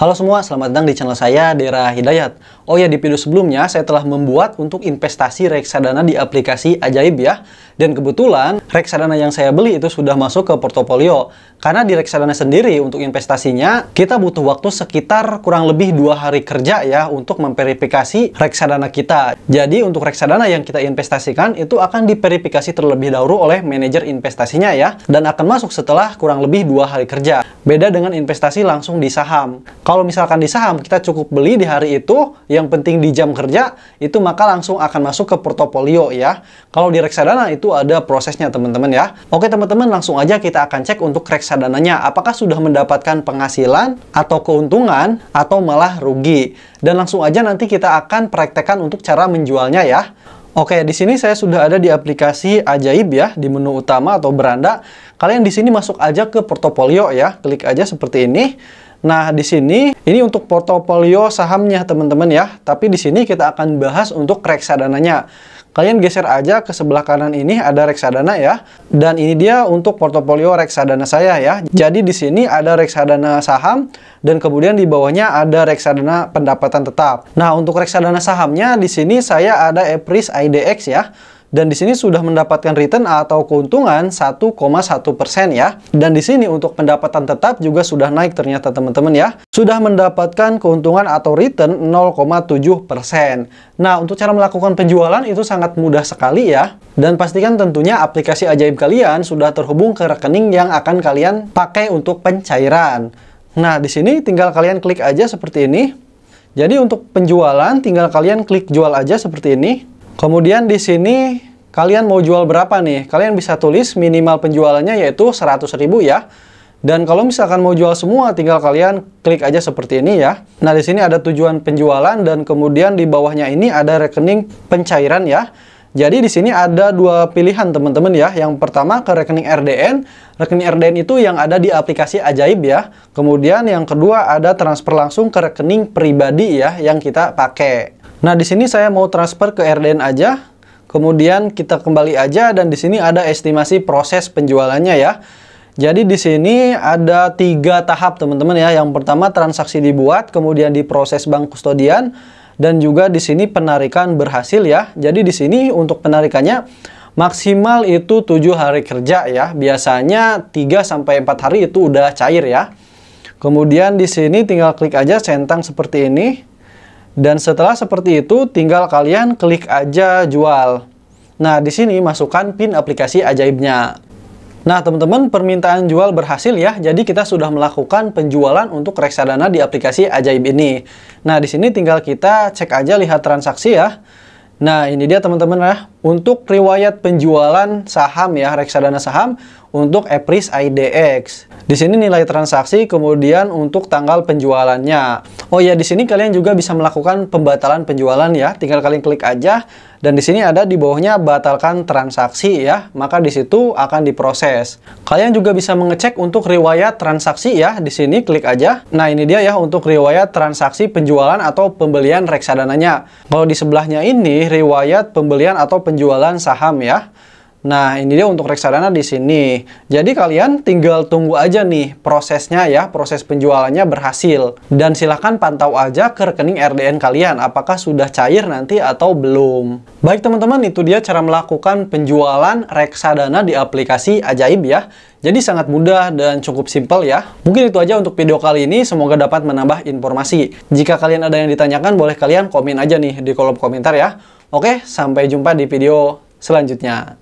Halo semua, selamat datang di channel saya, Dera Hidayat. Oh ya, di video sebelumnya saya telah membuat untuk investasi reksadana di aplikasi Ajaib ya. Dan kebetulan reksadana yang saya beli itu sudah masuk ke portofolio. Karena di reksadana sendiri untuk investasinya, kita butuh waktu sekitar kurang lebih dua hari kerja ya untuk memverifikasi reksadana kita. Jadi untuk reksadana yang kita investasikan itu akan diverifikasi terlebih dahulu oleh manajer investasinya ya. Dan akan masuk setelah kurang lebih dua hari kerja. Beda dengan investasi langsung di saham. Kalau misalkan di saham, kita cukup beli di hari itu, yang penting di jam kerja, itu maka langsung akan masuk ke portofolio ya. Kalau di reksadana itu ada prosesnya teman-teman ya. Oke teman-teman, langsung aja kita akan cek untuk reksadananya. Apakah sudah mendapatkan penghasilan atau keuntungan atau malah rugi. Dan langsung aja nanti kita akan praktekkan untuk cara menjualnya ya. Oke, di sini saya sudah ada di aplikasi Ajaib ya, di menu utama atau beranda. Kalian di sini masuk aja ke portofolio ya, klik aja seperti ini. Nah, di sini ini untuk portofolio sahamnya teman-teman ya, tapi di sini kita akan bahas untuk reksadananya. Kalian geser aja ke sebelah kanan ini ada reksadana ya. Dan ini dia untuk portofolio reksadana saya ya. Jadi di sini ada reksadana saham dan kemudian di bawahnya ada reksadana pendapatan tetap. Nah, untuk reksadana sahamnya di sini saya ada EPRIS IDX ya dan di sini sudah mendapatkan return atau keuntungan 1,1% persen ya. Dan di sini untuk pendapatan tetap juga sudah naik ternyata teman-teman ya. Sudah mendapatkan keuntungan atau return 0,7%. persen. Nah, untuk cara melakukan penjualan itu sangat mudah sekali ya. Dan pastikan tentunya aplikasi ajaib kalian sudah terhubung ke rekening yang akan kalian pakai untuk pencairan. Nah, di sini tinggal kalian klik aja seperti ini. Jadi untuk penjualan tinggal kalian klik jual aja seperti ini. Kemudian di sini kalian mau jual berapa nih? Kalian bisa tulis minimal penjualannya yaitu 100.000 ya. Dan kalau misalkan mau jual semua, tinggal kalian klik aja seperti ini ya. Nah, di sini ada tujuan penjualan dan kemudian di bawahnya ini ada rekening pencairan ya. Jadi di sini ada dua pilihan teman-teman ya. Yang pertama ke rekening RDN. Rekening RDN itu yang ada di aplikasi Ajaib ya. Kemudian yang kedua ada transfer langsung ke rekening pribadi ya yang kita pakai. Nah, di sini saya mau transfer ke RDN aja. Kemudian kita kembali aja dan di sini ada estimasi proses penjualannya ya. Jadi di sini ada tiga tahap teman-teman ya. Yang pertama transaksi dibuat, kemudian diproses bank kustodian, dan juga di sini penarikan berhasil ya. Jadi di sini untuk penarikannya maksimal itu 7 hari kerja ya. Biasanya 3 sampai 4 hari itu udah cair ya. Kemudian di sini tinggal klik aja centang seperti ini. Dan setelah seperti itu, tinggal kalian klik aja jual. Nah, di sini masukkan pin aplikasi ajaibnya. Nah, teman-teman, permintaan jual berhasil ya. Jadi, kita sudah melakukan penjualan untuk reksadana di aplikasi ajaib ini. Nah, di sini tinggal kita cek aja lihat transaksi ya. Nah, ini dia teman-teman ya. Untuk riwayat penjualan saham ya, reksadana saham, untuk EPRIS IDX. Di sini nilai transaksi, kemudian untuk tanggal penjualannya. Oh ya, di sini kalian juga bisa melakukan pembatalan penjualan ya. Tinggal kalian klik aja dan di sini ada di bawahnya batalkan transaksi ya, maka di situ akan diproses. Kalian juga bisa mengecek untuk riwayat transaksi ya, di sini klik aja. Nah ini dia ya untuk riwayat transaksi penjualan atau pembelian reksadananya. Kalau di sebelahnya ini riwayat pembelian atau penjualan saham ya. Nah, ini dia untuk reksadana di sini. Jadi kalian tinggal tunggu aja nih prosesnya ya, proses penjualannya berhasil. Dan silahkan pantau aja ke rekening RDN kalian, apakah sudah cair nanti atau belum. Baik teman-teman, itu dia cara melakukan penjualan reksadana di aplikasi Ajaib ya. Jadi sangat mudah dan cukup simpel ya. Mungkin itu aja untuk video kali ini, semoga dapat menambah informasi. Jika kalian ada yang ditanyakan, boleh kalian komen aja nih di kolom komentar ya. Oke, sampai jumpa di video selanjutnya.